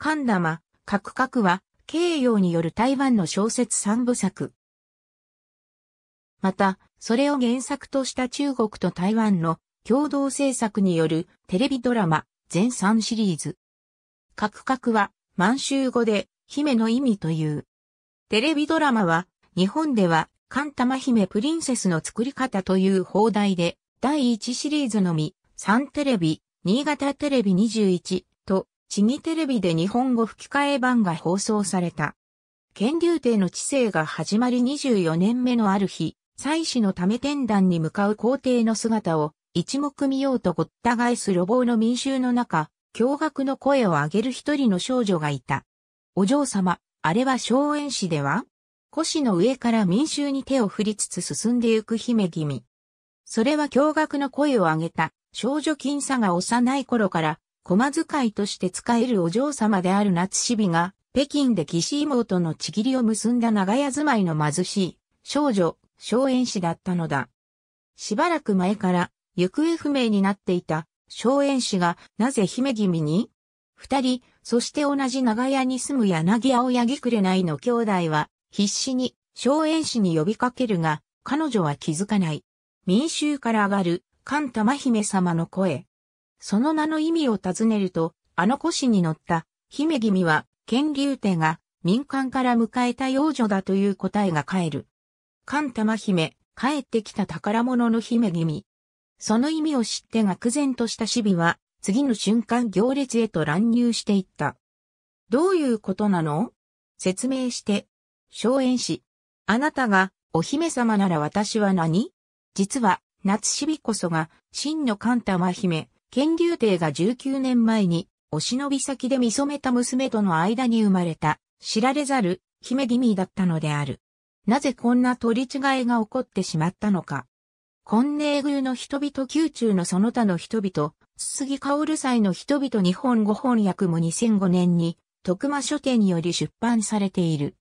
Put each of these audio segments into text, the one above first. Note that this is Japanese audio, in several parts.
神玉、カクは、慶陽による台湾の小説三部作。また、それを原作とした中国と台湾の共同制作によるテレビドラマ全3シリーズ。カクカクは満州語で姫の意味という。テレビドラマは日本ではカンタマ姫プリンセスの作り方という放題で第1シリーズのみ3テレビ、新潟テレビ21、地義テレビで日本語吹き替え版が放送された。剣竜帝の治世が始まり24年目のある日、祭祀のため天壇に向かう皇帝の姿を一目見ようとごった返す路傍の民衆の中、驚愕の声を上げる一人の少女がいた。お嬢様、あれは荘園市では腰の上から民衆に手を振りつつ進んでゆく姫君。それは驚愕の声を上げた少女金佐が幼い頃から駒使いとして使えるお嬢様である夏日が、北京で岸妹のちぎりを結んだ長屋住まいの貧しい少女、荘園氏だったのだ。しばらく前から行方不明になっていた荘園氏がなぜ姫君に二人、そして同じ長屋に住む柳青柳いの兄弟は必死に荘園氏に呼びかけるが彼女は気づかない。民衆から上がる菅玉姫様の声。その名の意味を尋ねると、あの古に乗った、姫君は、剣竜帝が民間から迎えた幼女だという答えが返る。神玉姫、帰ってきた宝物の姫君。その意味を知って愕然としたシビは、次の瞬間行列へと乱入していった。どういうことなの説明して。荘園氏、あなたが、お姫様なら私は何実は、夏シビこそが、真の神玉姫、乾隆帝が19年前に、お忍び先で見染めた娘との間に生まれた、知られざる、姫君だったのである。なぜこんな取り違えが起こってしまったのか。婚寧宮の人々宮中のその他の人々、杉薫祭の人々日本語翻訳も2005年に、徳間書店により出版されている。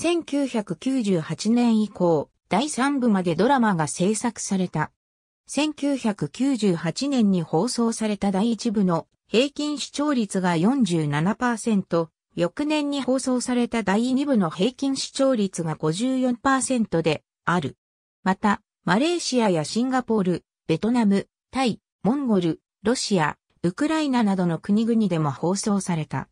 1998年以降、第3部までドラマが制作された。1998年に放送された第一部の平均視聴率が47%、翌年に放送された第2部の平均視聴率が54%である。また、マレーシアやシンガポール、ベトナム、タイ、モンゴル、ロシア、ウクライナなどの国々でも放送された。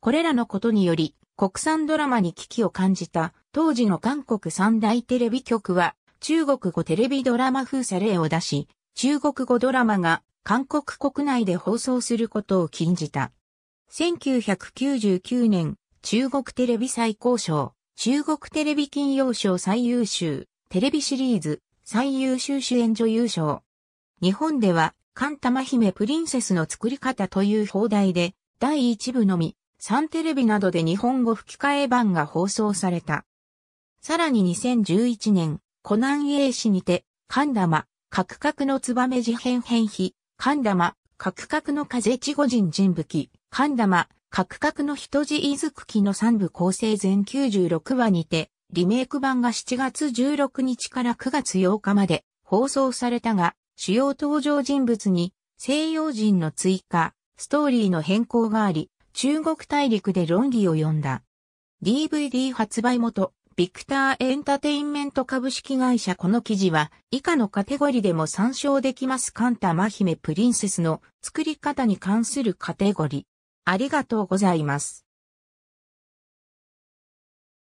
これらのことにより、国産ドラマに危機を感じた当時の韓国三大テレビ局は中国語テレビドラマ風車例を出し、中国語ドラマが韓国国内で放送することを禁じた。1999年、中国テレビ最高賞、中国テレビ金曜賞最優秀、テレビシリーズ最優秀主演女優賞。日本では、カンタマ姫プリンセスの作り方という放題で、第1部のみ、サンテレビなどで日本語吹き替え版が放送された。さらに2011年、コナン英史にて、神玉、角角の燕事変変比、神玉、角角の風地五人人武器、神玉、角角の人字伊豆くきの三部構成全96話にて、リメイク版が7月16日から9月8日まで放送されたが、主要登場人物に西洋人の追加、ストーリーの変更があり、中国大陸で論議を呼んだ。DVD 発売元、ビクターエンタテインメント株式会社この記事は以下のカテゴリでも参照できますカンタマ姫プリンセスの作り方に関するカテゴリ。ありがとうございます。